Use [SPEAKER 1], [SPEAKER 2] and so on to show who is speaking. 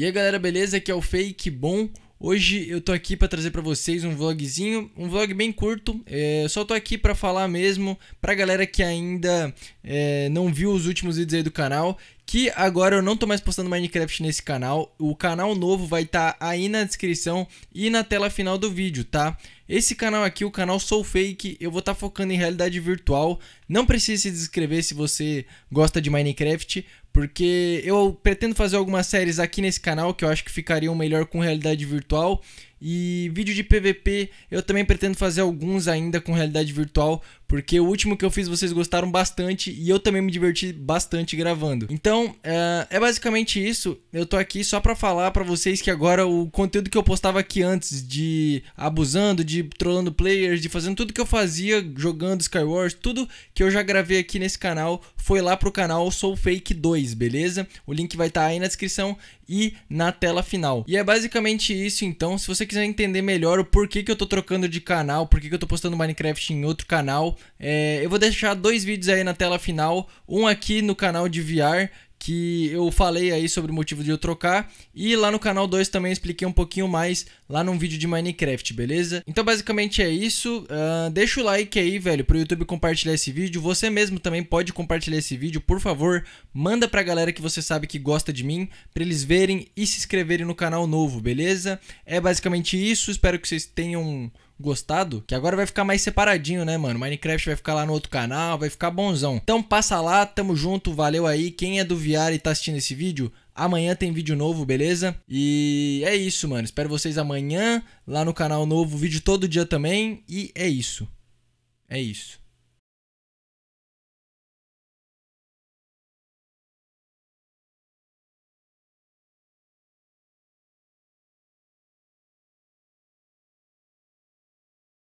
[SPEAKER 1] E aí galera, beleza? Aqui é o Fake Bom. Hoje eu tô aqui para trazer para vocês um vlogzinho, um vlog bem curto. É, só tô aqui para falar mesmo pra galera que ainda é, não viu os últimos vídeos aí do canal, que agora eu não tô mais postando Minecraft nesse canal. O canal novo vai estar tá aí na descrição e na tela final do vídeo, tá? Esse canal aqui, o canal Soul Fake, eu vou estar tá focando em realidade virtual. Não precisa se inscrever se você gosta de Minecraft, porque eu pretendo fazer algumas séries aqui nesse canal que eu acho que ficariam melhor com realidade virtual. E vídeo de PVP, eu também pretendo fazer alguns ainda com realidade virtual, porque o último que eu fiz vocês gostaram bastante e eu também me diverti bastante gravando. Então, eh, é basicamente isso. Eu tô aqui só pra falar pra vocês que agora o conteúdo que eu postava aqui antes, de abusando, de trollando players, de fazendo tudo que eu fazia jogando Skywars, tudo que eu já gravei aqui nesse canal, foi lá pro canal Soul Fake 2, beleza? O link vai estar tá aí na descrição e na tela final. E é basicamente isso, então, se você quiser entender melhor o porquê que eu tô trocando de canal, porquê que eu tô postando Minecraft em outro canal, é, eu vou deixar dois vídeos aí na tela final. Um aqui no canal de VR, que eu falei aí sobre o motivo de eu trocar e lá no canal 2 também expliquei um pouquinho mais lá num vídeo de Minecraft, beleza? Então basicamente é isso, uh, deixa o like aí velho pro YouTube compartilhar esse vídeo, você mesmo também pode compartilhar esse vídeo, por favor, manda pra galera que você sabe que gosta de mim, pra eles verem e se inscreverem no canal novo, beleza? É basicamente isso, espero que vocês tenham gostado, que agora vai ficar mais separadinho, né, mano? Minecraft vai ficar lá no outro canal, vai ficar bonzão. Então passa lá, tamo junto, valeu aí. Quem é do Viar e tá assistindo esse vídeo, amanhã tem vídeo novo, beleza? E é isso, mano. Espero vocês amanhã lá no canal novo, vídeo todo dia também. E é isso. É isso.